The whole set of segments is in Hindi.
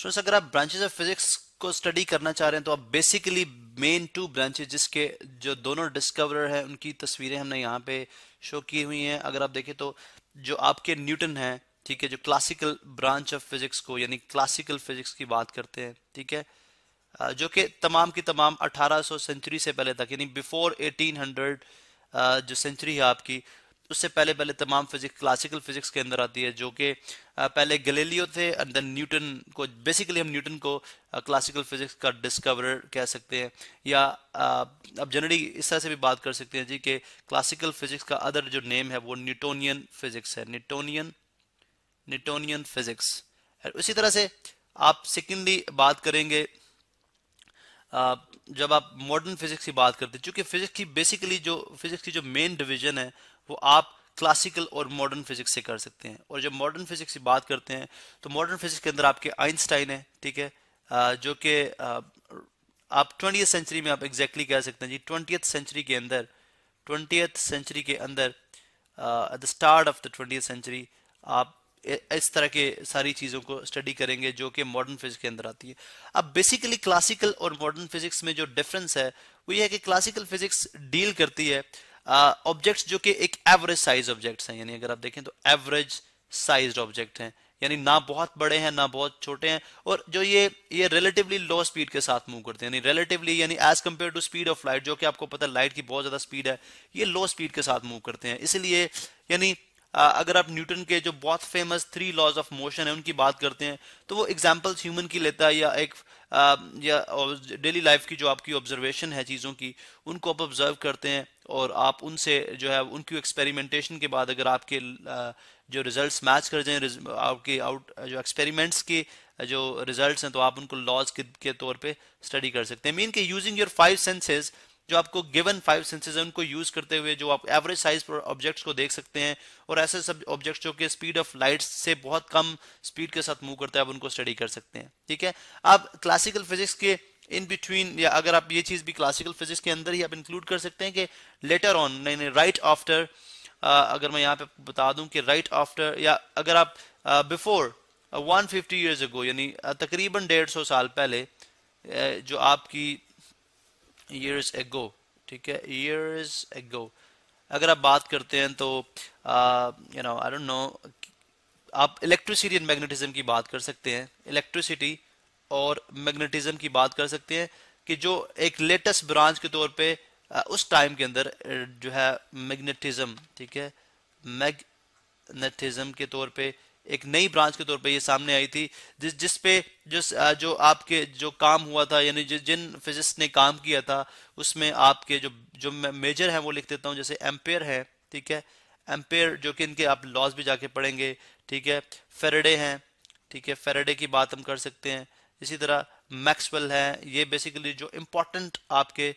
स्टूडेंट्स so, अगर आप ब्रांचेज ऑफ फिजिक्स को स्टडी करना चाह रहे हैं तो आप बेसिकली मेन टू ब्रांचेज जिसके जो दोनों डिस्कवरर हैं उनकी तस्वीरें हमने यहाँ पे शो की हुई हैं अगर आप देखें तो जो आपके न्यूटन हैं ठीक है जो क्लासिकल ब्रांच ऑफ फिजिक्स को यानी क्लासिकल फिजिक्स की बात करते हैं ठीक है जो कि तमाम की तमाम 1800 सेंचुरी से पहले तक यानी बिफोर 1800 जो सेंचुरी है आपकी उससे पहले पहले तमाम फिजिक्स क्लासिकल फिजिक्स के अंदर आती है जो कि पहले गलेलियो थे एंड देन न्यूटन को बेसिकली हम न्यूटन को क्लासिकल फिजिक्स का डिस्कवरर कह सकते हैं या अब जनरली इस तरह से भी बात कर सकते हैं जी कि क्लासिकल फिजिक्स का अदर जो नेम है वो न्यूटोनियन फिजिक्स है न्यूटोनियन न्यूटोनियन फिजिक्स उसी तरह से आप सेकेंडली बात करेंगे जब आप मॉडर्न फिजिक्स की बात करते हैं चूंकि फिजिक्स की बेसिकली जो फिजिक्स की जो मेन डिवीजन है वो आप क्लासिकल और मॉडर्न फिजिक्स से कर सकते हैं और जब मॉडर्न फिजिक्स की बात करते हैं तो मॉडर्न फिजिक्स के अंदर आपके आइंस्टाइन है ठीक है जो कि आप ट्वेंटी सेंचुरी में आप एग्जैक्टली exactly कह सकते हैं जी ट्वेंटी सेंचुरी के अंदर ट्वेंटी सेंचुरी के अंदर at the start of the twenty century आप इस तरह के सारी चीज़ों को स्टडी करेंगे जो कि मॉडर्न फिजिक्स के अंदर आती है अब बेसिकली क्लासिकल और मॉडर्न फिजिक्स में जो डिफरेंस है वो ये है कि क्लासिकल फिजिक्स डील करती है ऑब्जेक्ट्स uh, जो कि एक एवरेज साइज ऑब्जेक्ट्स हैं यानी अगर आप देखें तो एवरेज साइज ऑब्जेक्ट हैं यानी ना बहुत बड़े हैं ना बहुत छोटे हैं और जो ये ये रिलेटिवली लो स्पीड के साथ मूव करते हैं यानी रिलेटिवली यानी as compare to speed of light जो कि आपको पता है लाइट की बहुत ज़्यादा स्पीड है ये लो स्पीड के साथ मूव करते हैं इसलिए यानी uh, अगर आप न्यूटन के जो बहुत famous three laws of motion है उनकी बात करते हैं तो वो एग्जाम्पल्स ह्यूमन की लेता है या एक uh, या डेली लाइफ की जो आपकी ऑब्जर्वेशन है चीज़ों की उनको आप ऑब्जर्व करते हैं और आप उनसे जो है उनकी एक्सपेरिमेंटेशन के बाद अगर आपके जो रिजल्ट्स मैच कर जाएं आपके आउट जो एक्सपेरिमेंट्स के जो रिजल्ट्स हैं तो आप उनको लॉज के, के तौर पे स्टडी कर सकते हैं मीन के यूजिंग योर फाइव सेंसेस जो आपको गिवन फाइव सेंसेस है उनको यूज करते हुए जो आप एवरेज साइज पर ऑब्जेक्ट्स को देख सकते हैं और ऐसे सब ऑब्जेक्ट्स जो कि स्पीड ऑफ लाइट से बहुत कम स्पीड के साथ मूव करता है आप उनको स्टडी कर सकते हैं ठीक है आप क्लासिकल फिजिक्स के इन बिटवीन या अगर आप ये चीज़ भी क्लासिकल फिजिक्स के अंदर ही आप इंक्लूड कर सकते हैं कि लेटर ऑन नहीं राइट आफ्टर अगर मैं यहाँ पे बता दूं कि राइट आफ्टर या अगर आप before one fifty years ago यानी तकरीबन डेढ़ सौ साल पहले uh, जो आपकी ईयर्स एगो ठीक है ईयर्स एगो अगर आप बात करते हैं तो you know I don't know आप इलेक्ट्रिसिटी एंड मैग्नेटिज्म की बात कर सकते हैं इलेक्ट्रिसिटी और मैग्नेटिज्म की बात कर सकते हैं कि जो एक लेटेस्ट ब्रांच के तौर पे उस टाइम के अंदर जो है मैग्नेटिज्म ठीक है मैग्नेटिज्म के तौर पे एक नई ब्रांच के तौर पे ये सामने आई थी जिस जिस पे जिस जो आपके जो काम हुआ था यानी जिन फिजिस्ट ने काम किया था उसमें आपके जो जो मेजर हैं वो लिख देता हूँ जैसे एम्पेयर है ठीक है एम्पेयर जो कि इनके आप लॉस भी जाके पढ़ेंगे ठीक है फेरेडे हैं ठीक है फेरेडे की बात हम कर सकते हैं इसी तरह मैक्सवेल हैं ये बेसिकली जो इम्पोर्टेंट आपके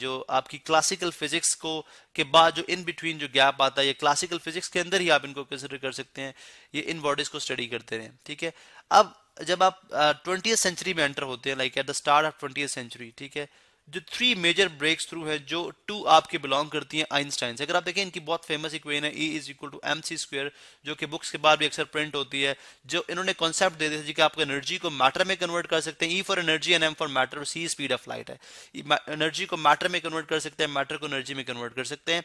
जो आपकी क्लासिकल फिजिक्स को के बाद जो इन बिटवीन जो गैप आता है ये क्लासिकल फिजिक्स के अंदर ही आप इनको कंसिडर कर सकते हैं ये इन बॉडीज को स्टडी करते रहे ठीक है अब जब आप ट्वेंटी सेंचुरी में एंटर होते हैं like at the start of twenty century ठीक है जो थ्री मेजर ब्रेक्स थ्रू है जो टू आपके बिलोंग करती हैं आइंस्टाइन से अगर आप देखें इनकी बहुत फेमस इक्वेन है E is equal to M C square जो कि बुक्स के बाद भी अक्सर प्रिंट होती है जो इन्होंने कॉन्सेप्ट दे दिया जी कि आप एनर्जी को मैटर में कन्वर्ट कर सकते हैं E for energy and M for matter C speed of light है एनर्जी e को मैटर में कन्वर्ट कर सकते हैं मैटर को एनर्जी में कन्वर्ट कर सकते हैं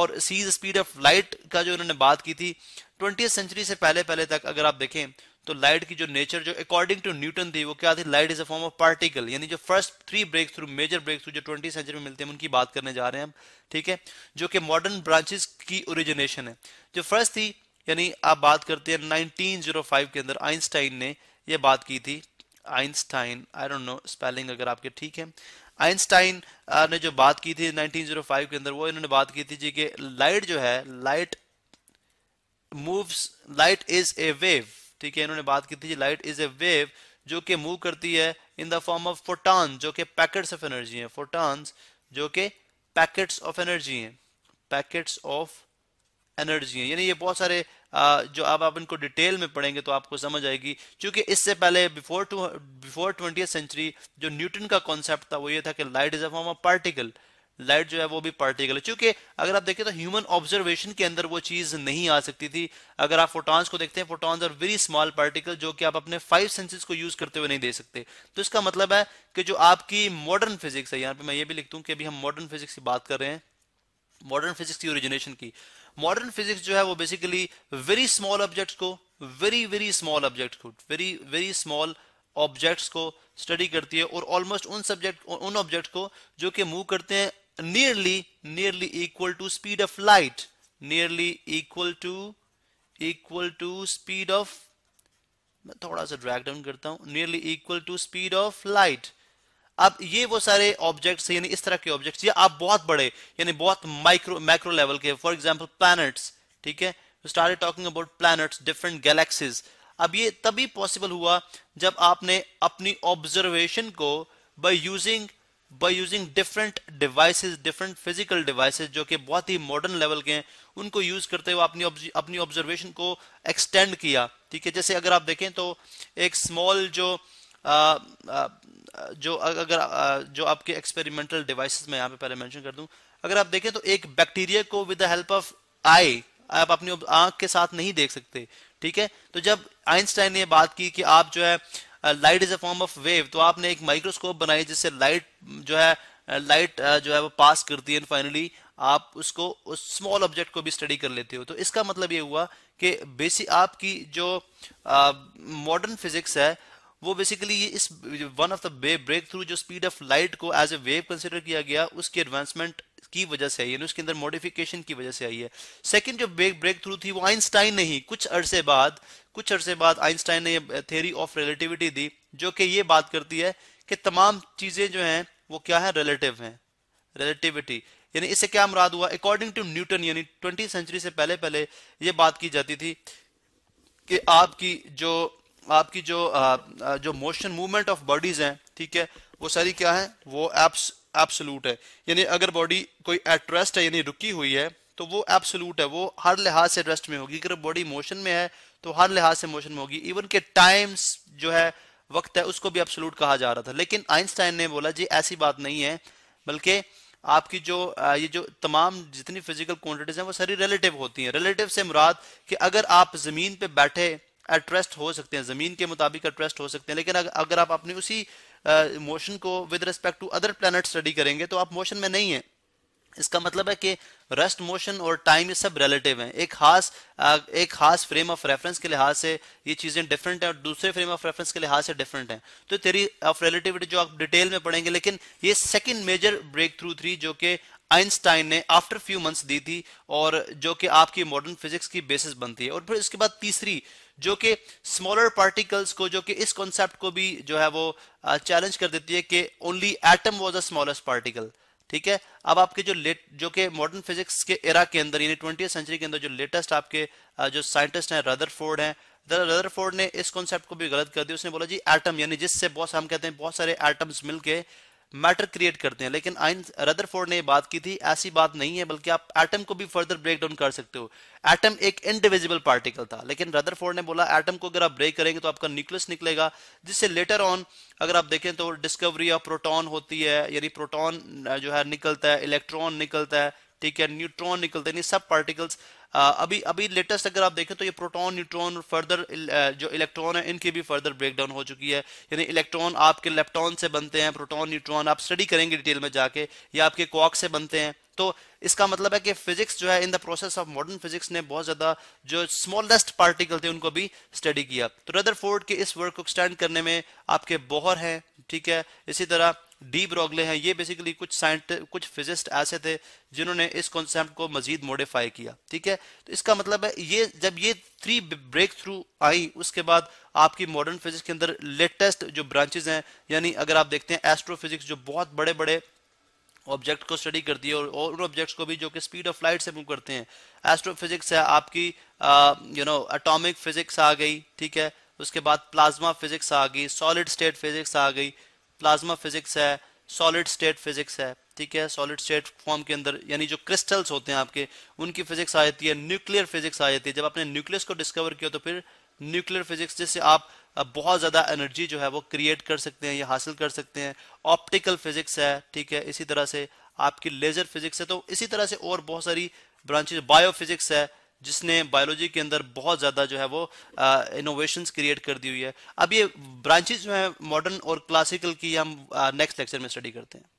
और सी स्पीड ऑफ लाइट का जो इन्होंने बात की थी ट्वेंटी सेंचुरी से पहले पहले तक अगर आप देखें तो लाइट की जो नेचर जो अकॉर्डिंग टू न्यूटन थी वो क्या थी light is a form of particle यानी जो first three breakthrough major breakthrough जो ट्वेंटी सेंचुरी में मिलते हैं उनकी बात करने जा रहे हैं हम ठीक है जो कि मॉडर्न ब्रांचेस की ओरिजिनेशन है जो फर्स्ट थी यानी आप बात करते हैं 1905 के अंदर आइंस्टाइन ने ये बात की थी Einstein I don't know spelling अगर आपके ठीक है आइंस्टाइन ने जो बात की थी 1905 के अंदर वो इन्होंने बात की थी जी कि लाइट जो है light moves light is a wave ठीक है इन्होंने बात की थी लाइट इज ए वेव जो कि मूव करती है in the form of photon जो कि पैकेट्स ऑफ एनर्जी है फोटॉन्स जो कि पैकेट्स ऑफ एनर्जी है पैकेट्स ऑफ एनर्जी है यानी ये बहुत सारे आ, जो अब आप, आप इनको डिटेल में पढ़ेंगे तो आपको समझ आएगी क्योंकि इससे पहले before to before twenty century जो न्यूटन का कॉन्सेप्ट था वो ये था कि light is a form of particle light जो है वो भी पार्टिकल है क्योंकि अगर आप देखें तो ह्यूमन ऑब्जर्वेशन के अंदर वो चीज नहीं आ सकती थी अगर आप फोटॉन्स को देखते हैं photons are very small particle जो कि आप अपने फाइव सेंसेस को यूज करते हुए नहीं दे सकते तो इसका मतलब है कि जो आपकी मॉडर्न फिजिक्स है यहाँ पे मैं ये भी लिखता हूँ कि अभी हम मॉडर्न फिजिक्स की बात कर रहे हैं मॉडर्न फिजिक्स की ओरिजिनेशन की मॉडर्न फिजिक्स जो है वो बेसिकली वेरी स्मॉल ऑब्जेक्ट्स को वेरी वेरी स्मॉल ऑब्जेक्ट को वेरी वेरी स्मॉल ऑब्जेक्ट्स को स्टडी करती है और ऑलमोस्ट उन सब्जेक्ट उन ऑब्जेक्ट को जो कि मूव करते हैं nearly nearly equal to speed of light nearly equal to equal to speed of मैं थोड़ा सा ड्रैग डाउन करता हूं nearly equal to speed of light अब ये वो सारे ऑब्जेक्ट्स यानी इस तरह के ऑब्जेक्ट्स ये आप बहुत बड़े यानी बहुत माइक्रो मैक्रो लेवल के फॉर एग्जांपल प्लैनेट्स ठीक है started talking about planets different galaxies अब ये तभी पॉसिबल हुआ जब आपने अपनी ऑब्जर्वेशन को by using by using different devices different physical devices जो कि बहुत ही मॉडर्न लेवल के हैं उनको यूज करते हुए अपनी अपनी ऑब्जर्वेशन को एक्सटेंड किया ठीक है जैसे अगर आप देखें तो एक स्मॉल जो आ, आ, जो अगर आ, जो आपके एक्सपेरिमेंटल डिवाइसेस में यहाँ पे पहले मैंशन कर दूँ अगर आप देखें तो एक बैक्टीरिया को with the help of eye आप अपनी आंख के साथ नहीं देख सकते ठीक है तो जब आइंस्टाइन ने बात की कि आप जो है light is a form of wave तो आपने एक माइक्रोस्कोप बनाई जिससे लाइट जो है लाइट जो है वो पास करती है फाइनली आप उसको उस स्मॉल ऑब्जेक्ट को भी स्टडी कर लेते हो तो इसका मतलब ये हुआ कि बेसिक आपकी जो मॉडर्न फिजिक्स है वो बेसिकली ये is one of the breakthrough जो स्पीड ऑफ लाइट को एज ए वेव कंसिडर किया गया उसकी एडवांसमेंट की वजह से आई है उसके अंदर मॉडिफिकेशन की वजह से आई है सेकंड जो ब्रेक थ्रू थी वो आइंस्टाइन ने ही कुछ अरसे बाद कुछ अरसे बाद आइंस्टाइन ने थ्योरी ऑफ रिलेटिविटी दी जो कि ये बात करती है कि तमाम चीजें जो हैं वो क्या है रिलेटिव हैं रिलेटिविटी यानी इससे क्या मुराद हुआ अकॉर्डिंग टू न्यूटन यानी ट्वेंटी सेंचुरी से पहले पहले ये बात की जाती थी कि आपकी जो आपकी जो आ, जो मोशन मूवमेंट ऑफ बॉडीज हैं ठीक है वो सारी क्या है वो एप्स एब्सोलूट है यानी अगर बॉडी कोई एट्रेस्ट है यानी रुकी हुई है तो वो एब्सोलूट है वो हर लिहाज से रेस्ट में होगी अगर बॉडी मोशन में है तो हर लिहाज से मोशन में होगी इवन के टाइम्स जो है वक्त है उसको भी एब्सोलूट कहा जा रहा था लेकिन आइंस्टाइन ने बोला जी ऐसी बात नहीं है बल्कि आपकी जो ये जो तमाम जितनी फिजिकल क्वांटिटीज हैं वो सारी रिलेटिव होती हैं रिलेटिव से मुराद कि अगर आप ज़मीन पे बैठे एट्रेस्ट हो सकते हैं ज़मीन के मुताबिक एट्रेस्ट हो सकते हैं लेकिन अगर आप अपनी उसी मोशन को with respect to other plan study करेंगे तो आप मोशन में नहीं है इसका मतलब है कि रेस्ट मोशन और टाइम ये सब रिलेटिव हैं एक खास एक खास फ्रेम ऑफ रेफरेंस के लिहाज से ये चीज़ें डिफरेंट हैं और दूसरे फ्रेम ऑफ रेफरेंस के लिहाज से डिफरेंट हैं तो थ्योरी ऑफ रिलेटिविटी जो आप डिटेल में पढ़ेंगे लेकिन ये second major breakthrough three जो कि आइंस्टाइन ने आफ्टर फ्यू मंथ्स दी थी और जो कि आपकी मॉडर्न फिजिक्स की बेसिस बनती है और फिर इसके बाद तीसरी जो कि स्मॉलर पार्टिकल्स को जो कि इस कॉन्सेप्ट को भी जो है वो चैलेंज कर देती है कि only atom was a smallest particle ठीक है अब आपके जो लेट जो कि मॉडर्न फिजिक्स के एरा के अंदर यानी ट्वेंटी सेंचुरी के अंदर जो लेटेस्ट आपके जो साइंटिस्ट हैं रदर है हैं फोर्ड तो ने इस कॉन्सेप्ट को भी गलत कर दिया उसने बोला जी एटम यानी जिससे बहुत हम कहते हैं बहुत सारे एटम्स मिलके मैटर क्रिएट करते हैं लेकिन आइन रदरफोर्ड ने बात की थी ऐसी बात नहीं है बल्कि आप एटम को भी फर्दर ब्रेक डाउन कर सकते हो एटम एक इंडिविजिबल पार्टिकल था लेकिन रदरफोर्ड ने बोला एटम को अगर आप ब्रेक करेंगे तो आपका न्यूक्लियस निकलेगा जिससे लेटर ऑन अगर आप देखें तो डिस्कवरी ऑफ प्रोटोन होती है यानी प्रोटोन जो है निकलता है इलेक्ट्रॉन निकलता है ठीक है न्यूट्रॉन निकलते हैं सब पार्टिकल्स अभी अभी लेटेस्ट अगर आप देखें तो ये प्रोटॉन न्यूट्रॉन और फर्दर जो इलेक्ट्रॉन है इनकी भी फर्दर ब्रेकडाउन हो चुकी है यानी इलेक्ट्रॉन आपके लेप्टॉन से बनते हैं प्रोटॉन न्यूट्रॉन आप स्टडी करेंगे डिटेल में जाके या आपके कॉक से बनते हैं तो इसका मतलब है कि फिजिक्स जो है in the process of modern physics ने बहुत ज्यादा जो स्मॉलेस्ट पार्टिकल थे उनको भी स्टडी किया तो रदर फोर्ड के इस वर्क को एक्सटेंड करने में आपके बोहर हैं ठीक है इसी तरह डी ब्रॉगले हैं ये बेसिकली कुछ साइंट कुछ फिजिस्ट ऐसे थे जिन्होंने इस कॉन्सेप्ट को मजीद मोडिफाई किया ठीक है तो इसका मतलब है ये जब ये थ्री ब्रेक थ्रू आई उसके बाद आपकी मॉडर्न फिजिक्स के अंदर लेटेस्ट जो ब्रांचेज हैं यानी अगर आप देखते हैं एस्ट्रोफिजिक्स जो बहुत बड़े बड़े ऑब्जेक्ट को स्टडी करती है और, उन ऑब्जेक्ट्स को भी जो कि स्पीड ऑफ लाइट से मूव करते हैं एस्ट्रोफिजिक्स है आपकी यू नो एटॉमिक फिजिक्स आ गई ठीक है उसके बाद प्लाज्मा फिजिक्स आ गई सॉलिड स्टेट फिजिक्स आ गई प्लाज्मा फिजिक्स है सॉलिड स्टेट फिजिक्स है ठीक है सॉलिड स्टेट फॉर्म के अंदर यानी जो क्रिस्टल्स होते हैं आपके उनकी फिजिक्स आ जाती है न्यूक्लियर फिजिक्स आ जाती है जब आपने न्यूक्लियस को डिस्कवर किया तो फिर न्यूक्लियर फिजिक्स जिससे आप बहुत ज़्यादा एनर्जी जो है वो क्रिएट कर सकते हैं या हासिल कर सकते हैं ऑप्टिकल फिजिक्स है ठीक है इसी तरह से आपकी लेज़र फिजिक्स है तो इसी तरह से और बहुत सारी ब्रांचेज फिजिक्स है जिसने बायोलॉजी के अंदर बहुत ज़्यादा जो है वो इनोवेशन क्रिएट कर दी हुई है अब ये ब्रांचेज जो है मॉडर्न और क्लासिकल की हम नेक्स्ट लेक्चर में स्टडी करते हैं